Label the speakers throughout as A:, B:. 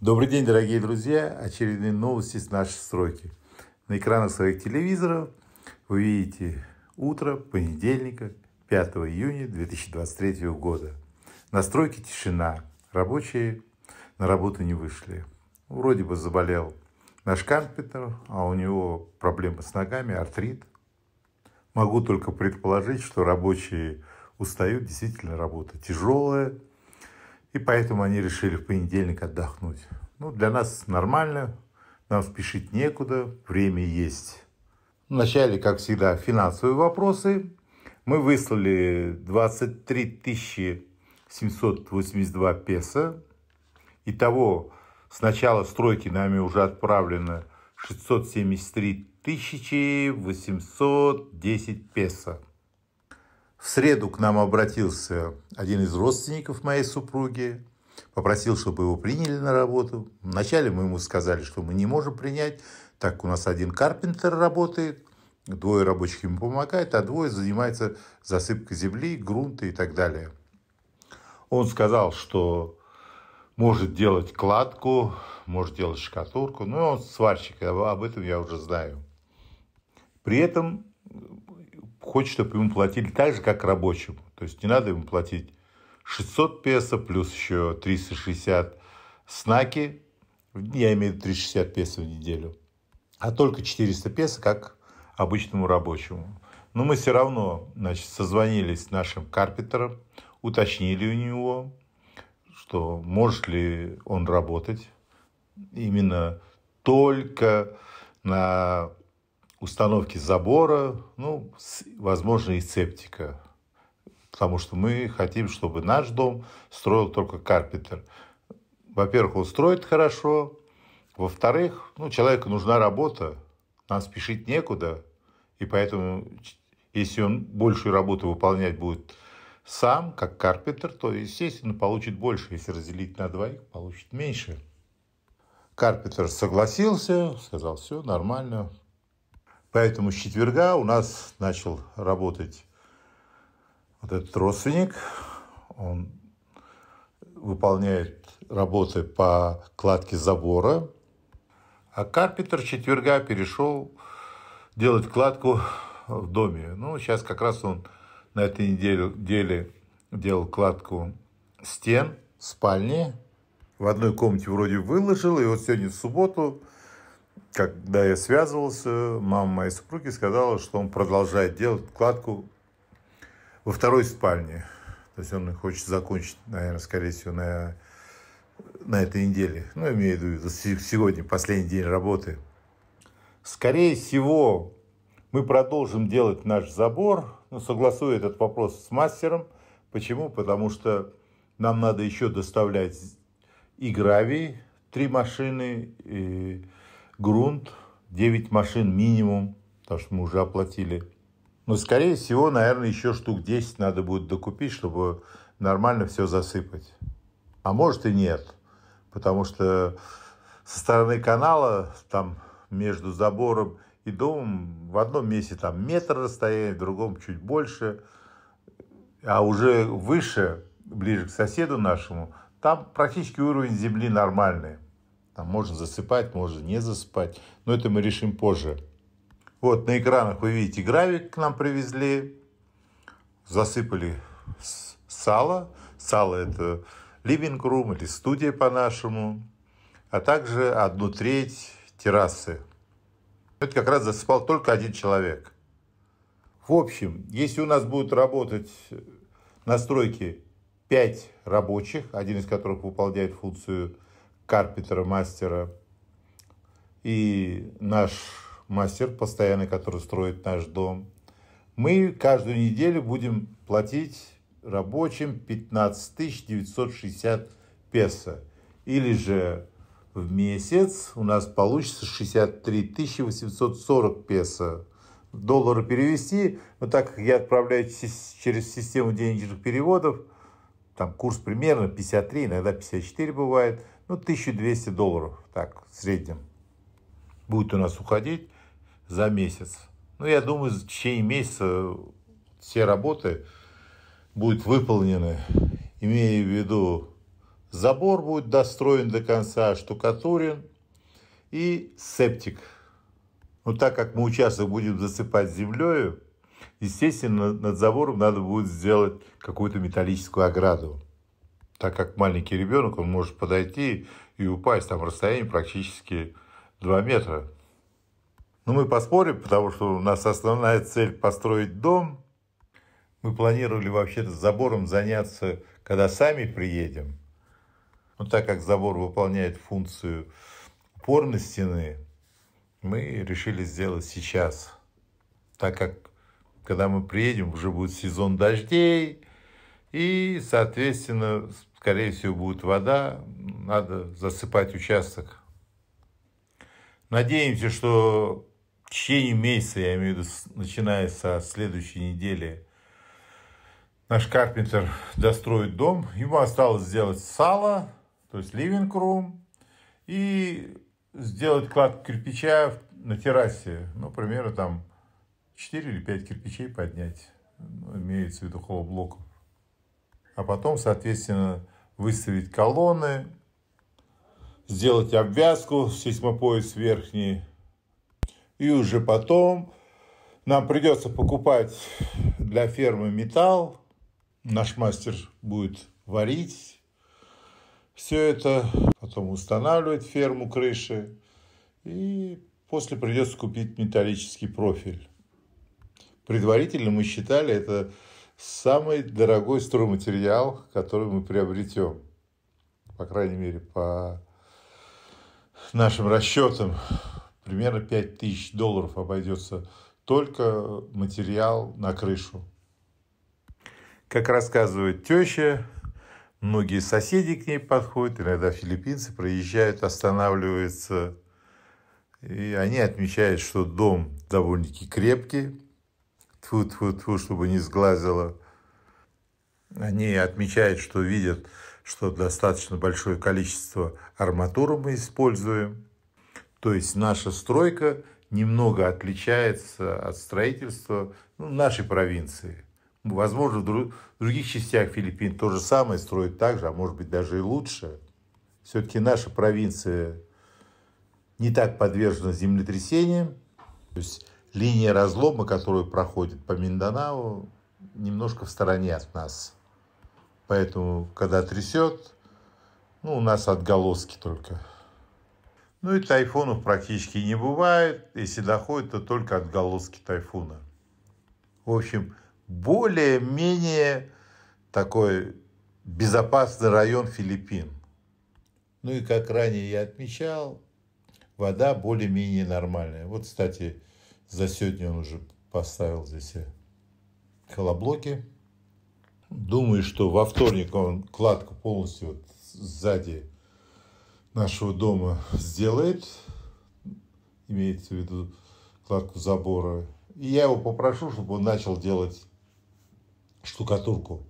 A: Добрый день, дорогие друзья! Очередные новости с нашей стройки. На экранах своих телевизоров вы видите утро понедельника 5 июня 2023 года. На стройке тишина. Рабочие на работу не вышли. Вроде бы заболел наш карпентер, а у него проблемы с ногами, артрит. Могу только предположить, что рабочие устают действительно работа тяжелая, и поэтому они решили в понедельник отдохнуть. Ну, для нас нормально, нам спешить некуда, время есть. Вначале, как всегда, финансовые вопросы. Мы выслали 23 782 песо. Итого с начала стройки нами уже отправлено 673 810 песо. В среду к нам обратился один из родственников моей супруги, попросил, чтобы его приняли на работу. Вначале мы ему сказали, что мы не можем принять, так у нас один карпентер работает, двое рабочих ему помогает, а двое занимается засыпкой земли, грунта и так далее. Он сказал, что может делать кладку, может делать шкатурку, но ну он сварщик, об этом я уже знаю. При этом хочет, чтобы ему платили так же, как рабочему. То есть не надо ему платить 600 песо плюс еще 360 снаки, я имею в виду 360 песо в неделю, а только 400 песо, как обычному рабочему. Но мы все равно значит, созвонились с нашим карпентером, уточнили у него, что может ли он работать именно только на установки забора, ну, возможно, и септика. Потому что мы хотим, чтобы наш дом строил только карпентер. Во-первых, он строит хорошо. Во-вторых, ну, человеку нужна работа. Нам спешить некуда. И поэтому, если он большую работу выполнять будет сам, как карпентер, то, естественно, получит больше. Если разделить на двоих, получит меньше. Карпентер согласился, сказал, все нормально, Поэтому с четверга у нас начал работать вот этот родственник. Он выполняет работы по кладке забора. А карпентер четверга перешел делать кладку в доме. Ну, сейчас как раз он на этой неделе, неделе делал кладку стен в спальне. В одной комнате вроде выложил, и вот сегодня в субботу когда я связывался, мама моей супруги сказала, что он продолжает делать вкладку во второй спальне. То есть он хочет закончить, наверное, скорее всего, на, на этой неделе. Ну, имею в виду, сегодня последний день работы. Скорее всего, мы продолжим делать наш забор. но согласую этот вопрос с мастером. Почему? Потому что нам надо еще доставлять и гравий, три машины, и грунт, 9 машин минимум, потому что мы уже оплатили. Но, ну, скорее всего, наверное, еще штук 10 надо будет докупить, чтобы нормально все засыпать. А может и нет, потому что со стороны канала, там между забором и домом, в одном месте там метр расстояние, в другом чуть больше, а уже выше, ближе к соседу нашему, там практически уровень земли нормальный. Там можно засыпать, можно не засыпать. Но это мы решим позже. Вот на экранах вы видите гравик к нам привезли. Засыпали сало. Сало это living room или студия по-нашему. А также одну треть террасы. Это как раз засыпал только один человек. В общем, если у нас будут работать настройки 5 рабочих, один из которых выполняет функцию Карпетера, мастера. И наш мастер постоянный, который строит наш дом. Мы каждую неделю будем платить рабочим 15 960 песо. Или же в месяц у нас получится 63 840 песо. доллары перевести, но так как я отправляю через систему денежных переводов, там курс примерно 53, иногда 54 бывает – ну, 1200 долларов, так, в среднем, будет у нас уходить за месяц. Ну, я думаю, в течение месяца все работы будут выполнены, имея в виду, забор будет достроен до конца, штукатурен и септик. Но ну, так как мы участок будем засыпать землей, естественно, над забором надо будет сделать какую-то металлическую ограду так как маленький ребенок, он может подойти и упасть, там расстояние практически 2 метра. Но мы поспорим, потому что у нас основная цель построить дом. Мы планировали вообще-то забором заняться, когда сами приедем. Но так как забор выполняет функцию упорной стены, мы решили сделать сейчас. Так как, когда мы приедем, уже будет сезон дождей, и, соответственно, скорее всего, будет вода, надо засыпать участок. Надеемся, что в течение месяца, я имею в виду, начиная со следующей недели, наш карпентер достроит дом. Ему осталось сделать сало, то есть living room, и сделать кладку кирпича на террасе. Ну, примерно там 4 или 5 кирпичей поднять. Ну, имеется в виду холоблоков а потом, соответственно, выставить колонны, сделать обвязку, сейсмопояс верхний, и уже потом нам придется покупать для фермы металл, наш мастер будет варить все это, потом устанавливать ферму крыши, и после придется купить металлический профиль. Предварительно мы считали это самый дорогой стройматериал, который мы приобретем. По крайней мере, по нашим расчетам, примерно 5000 долларов обойдется только материал на крышу. Как рассказывает теща, многие соседи к ней подходят, иногда филиппинцы проезжают, останавливаются. И они отмечают, что дом довольно-таки крепкий, тьфу тьфу тьфу чтобы не сглазило. Они отмечают, что видят, что достаточно большое количество арматуры мы используем. То есть наша стройка немного отличается от строительства ну, нашей провинции. Возможно, в других частях Филиппин то же самое строят так же, а может быть даже и лучше. Все-таки наша провинция не так подвержена землетрясениям. То есть линия разлома, которая проходит по Минданау, немножко в стороне от нас. Поэтому, когда трясет, ну, у нас отголоски только. Ну и тайфунов практически не бывает. Если доходит, то только отголоски тайфуна. В общем, более-менее такой безопасный район Филиппин. Ну и, как ранее я отмечал, вода более-менее нормальная. Вот, кстати, за сегодня он уже поставил здесь колоблоки. Думаю, что во вторник он кладку полностью вот сзади нашего дома сделает. Имеется в виду кладку забора. И я его попрошу, чтобы он начал делать штукатурку.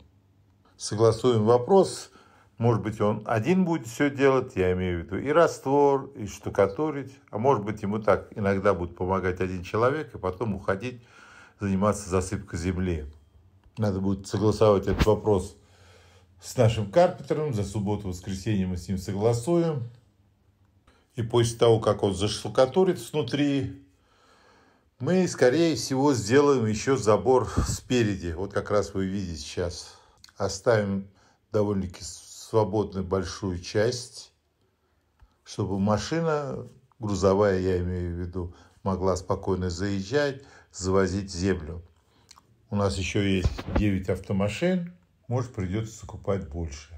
A: Согласуем вопрос. Может быть, он один будет все делать, я имею в виду и раствор, и штукатурить. А может быть, ему так иногда будет помогать один человек, и потом уходить, заниматься засыпкой земли. Надо будет согласовать этот вопрос с нашим карпетером. За субботу-воскресенье мы с ним согласуем. И после того, как он заштукатурит внутри, мы, скорее всего, сделаем еще забор спереди. Вот как раз вы видите сейчас. Оставим довольно-таки свободно большую часть, чтобы машина, грузовая я имею в виду, могла спокойно заезжать, завозить землю. У нас еще есть 9 автомашин, может придется закупать больше.